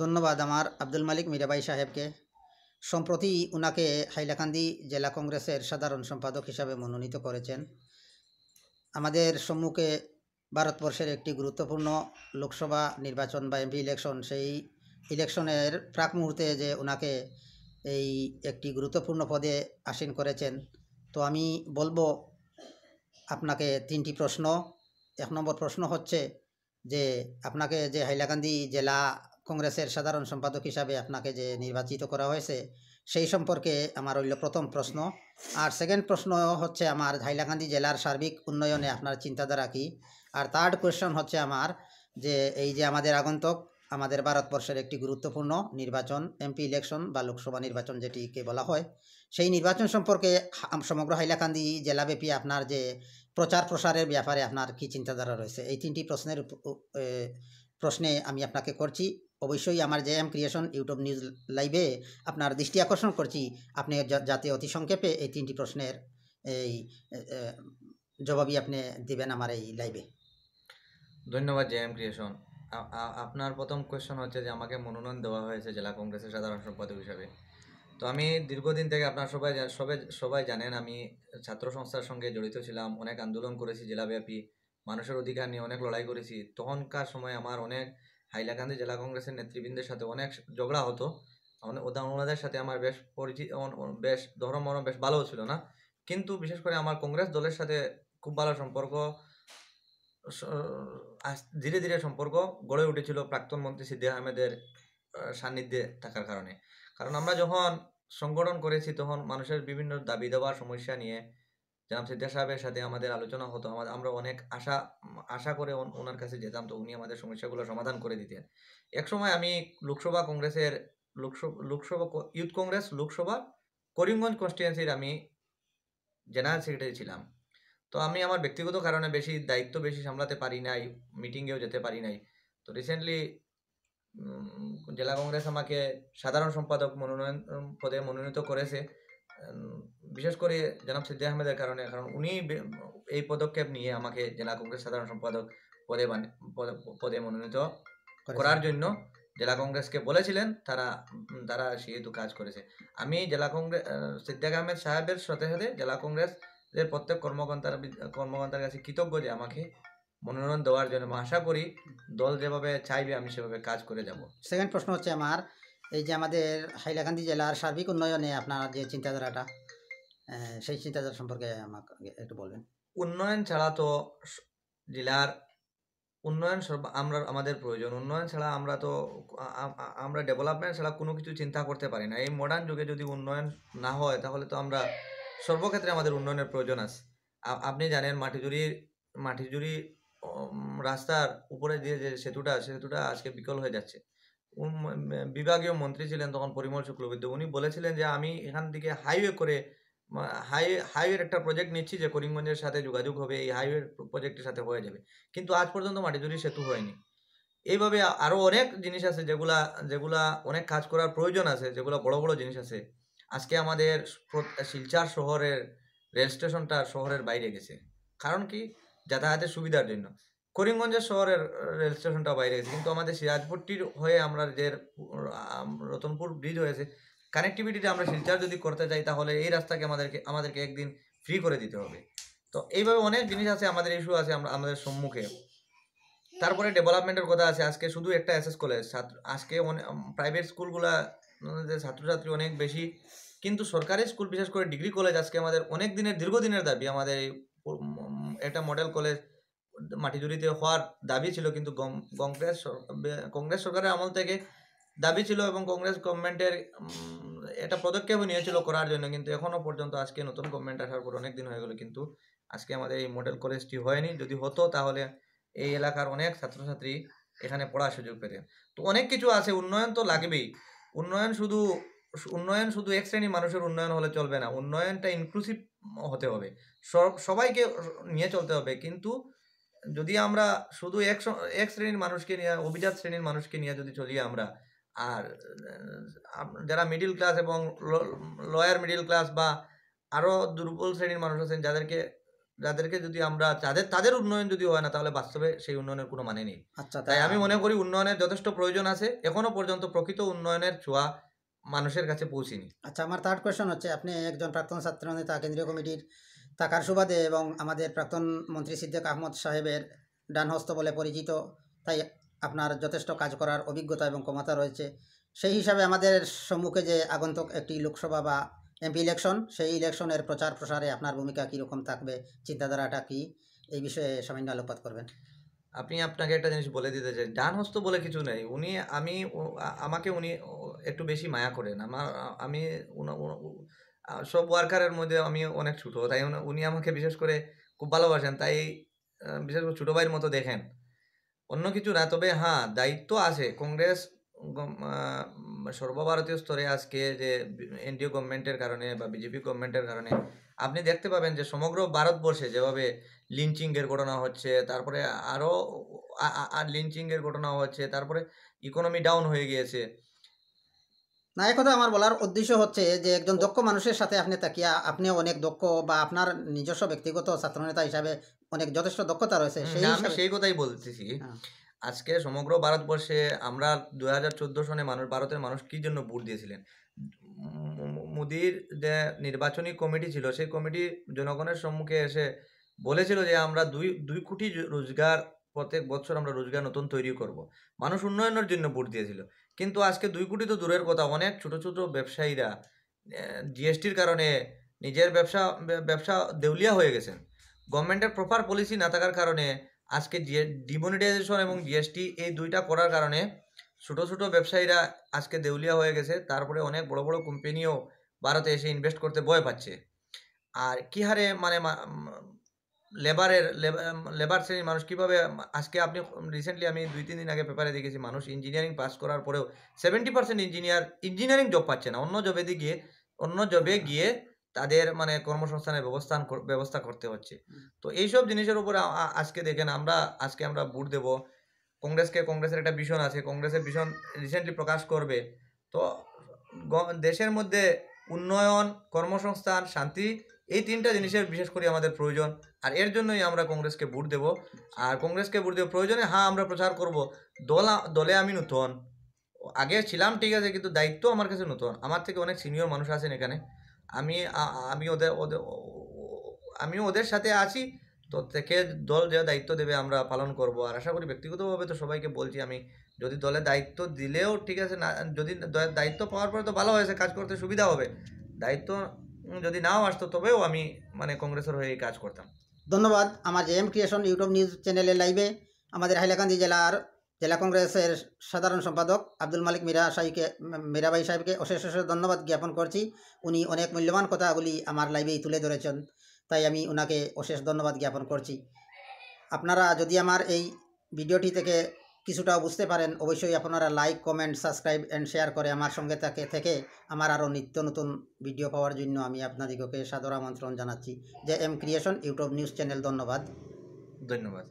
ধন্যবাদ আমার আব্দুল মালিক মীরাবাই সাহেবকে সম্প্রতি উনাকে হাইলাকান্দি জেলা কংগ্রেসের সাধারণ সম্পাদক হিসাবে মনোনীত করেছেন আমাদের সম্মুখে ভারতবর্ষের একটি গুরুত্বপূর্ণ লোকসভা নির্বাচন বা এমপি ইলেকশন সেই ইলেকশনের প্রাক মুহূর্তে যে ওনাকে এই একটি গুরুত্বপূর্ণ পদে আসীন করেছেন তো আমি বলবো আপনাকে তিনটি প্রশ্ন এক নম্বর প্রশ্ন হচ্ছে যে আপনাকে যে হাইলাকান্দি জেলা কংগ্রেসের সাধারণ সম্পাদক হিসাবে আপনাকে যে নির্বাচিত করা হয়েছে সেই সম্পর্কে আমার হইল প্রথম প্রশ্ন আর সেকেন্ড প্রশ্ন হচ্ছে আমার হাইলাকান্দি জেলার সার্বিক উন্নয়নে আপনার চিন্তাধারা কী আর থার্ড কোয়েশ্চন হচ্ছে আমার যে এই যে আমাদের আগন্তক আমাদের ভারতবর্ষের একটি গুরুত্বপূর্ণ নির্বাচন এমপি ইলেকশন বা লোকসভা নির্বাচন যেটিকে বলা হয় সেই নির্বাচন সম্পর্কে সমগ্র হাইলাকান্দি জেলাব্যাপী আপনার যে প্রচার প্রসারের ব্যাপারে আপনার কি চিন্তাধারা রয়েছে এই তিনটি প্রশ্নের প্রশ্নে আমি আপনাকে করছি অবশ্যই আমার J M creation YouTube news লাইভে আপনার দৃষ্টি আকর্ষণ করছি আপনি যাতে অতি সংক্ষেপে এই তিনটি প্রশ্নের এই জবাবই আপনি দিবেন আমার এই লাইভে ধন্যবাদ জে এম ক্রিয়েশন আপনার প্রথম কোয়েশ্চন হচ্ছে যে আমাকে মনোনয়ন দেওয়া হয়েছে জেলা কংগ্রেসের সাধারণ সম্পাদক হিসাবে তো আমি দীর্ঘদিন থেকে আপনার সবাই সবাই সবাই জানেন আমি ছাত্র সংস্থার সঙ্গে জড়িত ছিলাম অনেক আন্দোলন করেছি জেলাব্যাপী মানুষের অধিকার নিয়ে অনেক লড়াই করেছি তখনকার সময় আমার অনেক হাইলাকান্দি জেলা কংগ্রেসের নেতৃবৃন্দের সাথে অনেক ঝগড়া হতো মানে ওনাদের সাথে আমার বেশ পরিচিত বেশ ধরম বেশ ভালো ছিল না কিন্তু বিশেষ করে আমার কংগ্রেস দলের সাথে খুব ভালো সম্পর্ক ধীরে ধীরে সম্পর্ক গড়ে উঠেছিল প্রাক্তন মন্ত্রী সিদ্দি আহমেদের সান্নিধ্যে থাকার কারণে কারণ আমরা যখন সংগঠন করেছি তখন মানুষের বিভিন্ন দাবি দাওয়া সমস্যা নিয়ে জনাব সিদ্দার সাহেবের সাথে আমাদের আলোচনা হতো আমরা অনেক আশা আশা করে ওনার কাছে যেতাম তো উনি আমাদের সমস্যাগুলো সমাধান করে দিতেন এক সময় আমি লোকসভা কংগ্রেসের লোকসভা লোকসভা ইউথ কংগ্রেস লোকসভা করিমগঞ্জ কনস্টিটুয়েন্সির আমি জেনারেল সেক্রেটারি ছিলাম তো আমি আমার ব্যক্তিগত কারণে বেশি দায়িত্ব বেশি সামলাতে পারি নাই মিটিংয়েও যেতে পারি নাই তো রিসেন্টলি জেলা কংগ্রেস আমাকে সাধারণ সম্পাদক মনোনয়ন পদে মনোনীত করেছে বিশেষ করে জানাব সিদ্দি আহমেদের কারণে কারণ উনি এই পদক্ষেপ নিয়ে আমাকে জেলা কংগ্রেস সাধারণ সম্পাদক পদে পদে মনোনীত করার জন্য জেলা কংগ্রেসকে বলেছিলেন তারা তারা সেহেতু কাজ করেছে আমি জেলা কংগ্রেস সিদ্দিক আহমেদ সাহেবের সাথে সাথে জেলা কংগ্রেস যে প্রত্যেক কর্মকর্তার কর্মকর্তার কাছে কৃতজ্ঞ যে আমাকে মনোনয়ন দেওয়ার জন্য আশা করি দল যেভাবে চাইবে আমি সেভাবে কাজ করে যাব সেকেন্ড প্রশ্ন হচ্ছে আমার এই যে আমাদের হাইলাকান্দি জেলার সার্বিক উন্নয়নে আপনার যে চিন্তাধারাটা হ্যাঁ, সেই চিন্তাধারা সম্পর্কে আমাকে একটু বলবেন উন্নয়ন ছাড়া তো জেলার উন্নয়ন সর্ব আমরা আমাদের প্রয়োজন উন্নয়ন ছাড়া আমরা তো আমরা ডেভেলপমেন্ট ছাড়া কোনো কিছু চিন্তা করতে পারি না এই মডার্ন যুগে যদি উন্নয়ন না হয় তাহলে তো আমরা সর্বক্ষেত্রে আমাদের উন্নয়নের প্রয়োজন আছে আপনি জানেন মাটিজুরির মাটিজুরি রাস্তার উপরে দিয়ে যে সেতুটা সেতুটা আজকে বিকল হয়ে যাচ্ছে বিভাগীয় মন্ত্রী ছিলেন তখন পরিমল শুক্লবিদ্য উনি বলেছিলেন যে আমি এখান থেকে হাইওয়ে করে হাই হাইওয়ের একটা প্রজেক্ট নিচ্ছি যে করিমগঞ্জের সাথে যোগাযোগ হবে এই হাইওয়ের প্রজেক্টের সাথে হয়ে যাবে কিন্তু আজ পর্যন্ত মাটিজুরি সেতু হয়নি এইভাবে আরও অনেক জিনিস আছে যেগুলা যেগুলা অনেক কাজ করার প্রয়োজন আছে যেগুলো বড় বড় জিনিস আছে আজকে আমাদের শিলচার শহরের রেল স্টেশনটা শহরের বাইরে গেছে কারণ কি যাতায়াতের সুবিধার জন্য করিমগঞ্জের শহরের রেল স্টেশনটা বাইরে গেছে কিন্তু আমাদের সিরাজপুরটির হয়ে আমরা যে রতনপুর ব্রিজ হয়েছে কানেকটিভিটিটা আমরা শিলচার যদি করতে চাই তাহলে এই রাস্তাকে আমাদেরকে আমাদেরকে একদিন ফ্রি করে দিতে হবে তো এইভাবে অনেক জিনিস আছে আমাদের ইস্যু আছে আমরা আমাদের সম্মুখে তারপরে ডেভেলপমেন্টের কথা আছে আজকে শুধু একটা এসএস কলেজ ছাত্র আজকে অনেক প্রাইভেট স্কুলগুলা ছাত্রছাত্রী অনেক বেশি কিন্তু সরকারি স্কুল বিশেষ করে ডিগ্রি কলেজ আজকে আমাদের অনেক দিনের দীর্ঘদিনের দাবি আমাদের এই একটা মডেল কলেজ মাটিজুরিতে হওয়ার দাবি ছিল কিন্তু কংগ্রেস কংগ্রেস সরকারের আমল থেকে দাবি ছিল এবং কংগ্রেস গভর্নমেন্টের এটা পদক্ষেপ নিয়েছিল করার জন্য কিন্তু এখনও পর্যন্ত আজকে নতুন গভর্নমেন্ট আসার পর অনেক দিন হয়ে গেল কিন্তু আজকে আমাদের এই মডেল কলেজটি হয়নি যদি হতো তাহলে এই এলাকার অনেক ছাত্রছাত্রী এখানে পড়ার সুযোগ পেতেন তো অনেক কিছু আছে উন্নয়ন তো লাগবেই উন্নয়ন শুধু উন্নয়ন শুধু এক শ্রেণীর মানুষের উন্নয়ন হলে চলবে না উন্নয়নটা ইনক্লুসিভ হতে হবে সবাইকে নিয়ে চলতে হবে কিন্তু যদি আমরা শুধু এক এক শ্রেণীর মানুষকে নিয়ে অভিজাত শ্রেণীর মানুষকে নিয়ে যদি চলি আমরা আর যারা মিডিল ক্লাস এবং লোয়ার মিডিল ক্লাস বা আরও দুর্বল শ্রেণীর মানুষ আছেন যাদেরকে যাদেরকে যদি আমরা যাদের তাদের উন্নয়ন যদি হয় না তাহলে বাস্তবে সেই উন্নয়নের কোনো মানে নেই আচ্ছা তাই আমি মনে করি উন্নয়নের যথেষ্ট প্রয়োজন আছে এখনো পর্যন্ত প্রকৃত উন্নয়নের ছোঁয়া মানুষের কাছে পৌঁছিনি আচ্ছা আমার থার্ড কোয়েশন হচ্ছে আপনি একজন প্রাক্তন ছাত্র নেতা কেন্দ্রীয় কমিটির থাকার সুবাদে এবং আমাদের প্রাক্তন মন্ত্রী সিদ্দিক আহমদ সাহেবের ডানহস্ত বলে পরিচিত তাই আপনার যথেষ্ট কাজ করার অভিজ্ঞতা এবং ক্ষমতা রয়েছে সেই হিসাবে আমাদের সম্মুখে যে আগন্তুক একটি লোকসভা বা এমপি ইলেকশন সেই ইলেকশনের প্রচার প্রসারে আপনার ভূমিকা কীরকম থাকবে চিন্তাধারাটা কী এই বিষয়ে সামান্য আলোকপাত করবেন আপনি আপনাকে একটা জিনিস বলে দিতে চাই ডান হস্ত বলে কিছু নেই উনি আমি আমাকে উনি একটু বেশি মায়া করেন আমার আমি সব ওয়ার্কারের মধ্যে আমি অনেক ছোটো তাই উনি আমাকে বিশেষ করে খুব ভালোবাসেন তাই বিশেষ করে ছোটো ভাইয়ের মতো দেখেন অন্য কিছু না তবে হ্যাঁ দায়িত্ব আছে কংগ্রেস সর্বভারতীয় স্তরে আজকে যে এনডিও গভর্নমেন্টের কারণে বা বিজেপি গভর্নমেন্টের কারণে আপনি দেখতে পাবেন যে সমগ্র ভারতবর্ষে যেভাবে লিঞ্চিংয়ের ঘটনা হচ্ছে তারপরে আরও আর লিঞ্চিংয়ের ঘটনা হচ্ছে তারপরে ইকোনমি ডাউন হয়ে গিয়েছে না এ কথা আমার বলার উদ্দেশ্য হচ্ছে যে একজন দক্ষ মানুষের সাথে আপনি তাকিয়া আপনি অনেক দক্ষ বা আপনার নিজস্ব ব্যক্তিগত ছাত্রনেতা হিসাবে অনেক যথেষ্ট দক্ষতা রয়েছে সেই আমি সেই কথাই বলতেছি হ্যাঁ। আজকে সমগ্র ভারতবর্ষে আমরা দু হাজার চোদ্দো সনে মানুষ ভারতের মানুষ কি জন্য ভোট দিয়েছিলেন মোদির যে নির্বাচনী কমিটি ছিল সেই কমিটি জনগণের সম্মুখে এসে বলেছিল যে আমরা দুই দুই কোটি রোজগার প্রত্যেক বছর আমরা রোজগার নতুন তৈরি করব মানুষ উন্নয়নের জন্য ভোট দিয়েছিল কিন্তু আজকে দুই কোটি তো দূরের কথা অনেক ছোট ছোট ব্যবসায়ীরা জিএসটির কারণে নিজের ব্যবসা ব্যবসা দেউলিয়া হয়ে গেছেন গভর্নমেন্টের প্রপার পলিসি না থাকার কারণে আজকে ডিমনিটাইজেশন এবং জিএসটি এই দুইটা করার কারণে ছোট ছোট ব্যবসায়ীরা আজকে দেউলিয়া হয়ে গেছে তারপরে অনেক বড় বড় কোম্পানিও ভারতে এসে ইনভেস্ট করতে ভয় পাচ্ছে আর কি হারে মানে লেবারের লেবার শ্রেণীর মানুষ কীভাবে আজকে আপনি রিসেন্টলি আমি দুই তিন দিন আগে পেপারে দেখেছি মানুষ ইঞ্জিনিয়ারিং পাস করার পরেও seventy percent engineer engineering job পাচ্ছে না অন্য জবে গিয়ে অন্য জবে গিয়ে তাদের মানে কর্মসংস্থানের ব্যবস্থান ব্যবস্থা করতে হচ্ছে তো এইসব জিনিসের উপরে আজকে দেখেন আমরা আজকে আমরা ভোট দেব কংগ্রেসকে কংগ্রেসের একটা ভিশন আছে কংগ্রেসের ভিশন রিসেন্টলি প্রকাশ করবে তো দেশের মধ্যে উন্নয়ন কর্মসংস্থান শান্তি এই তিনটা জিনিসের বিশেষ করে আমাদের প্রয়োজন আর এর জন্যই আমরা কংগ্রেসকে ভোট দেব আর কংগ্রেসকে ভোট দেব প্রয়োজনে হ্যাঁ আমরা প্রচার করব দল দলে আমি নতুন আগে ছিলাম ঠিক আছে কিন্তু দায়িত্ব আমার কাছে নতুন আমার থেকে অনেক সিনিয়র মানুষ আছেন এখানে আমি আমি ওদের ওদের আমি ওদের সাথে আছি তো থেকে দল যে দায়িত্ব দেবে আমরা পালন করব আর আশা করি ব্যক্তিগতভাবে তো সবাইকে বলছি আমি যদি দলে দায়িত্ব দিলেও ঠিক আছে না যদি দায়িত্ব পাওয়ার পরে তো ভালো হয়েছে কাজ করতে সুবিধা হবে দায়িত্ব যদি নাও আসতো তবেও আমি মানে কংগ্রেসের হয়ে কাজ করতাম ধন্যবাদ আমার এম ক্রিয়েশন ইউটিউব নিউজ চ্যানেলে লাইভে আমাদের হাইলাকান্দি জেলার জেলা কংগ্রেসের সাধারণ সম্পাদক আব্দুল মালিক মীরা সাহিকে মীরাবাই সাহেবকে অশেষ অশেষ ধন্যবাদ জ্ঞাপন করছি উনি অনেক মূল্যবান কথাগুলি আমার লাইভেই তুলে ধরেছেন তাই আমি ওনাকে অশেষ ধন্যবাদ জ্ঞাপন করছি আপনারা যদি আমার এই ভিডিওটি থেকে কিছুটা বুঝতে পারেন অবশ্যই আপনারা like comment subscribe and share করে আমার সঙ্গে তাকে থেকে আমার আরও নিত্য নতুন ভিডিও পাওয়ার জন্য আমি আপনাদিগকে সাদর আমন্ত্রণ জানাচ্ছি J M creation YouTube news channel ধন্যবাদ ধন্যবাদ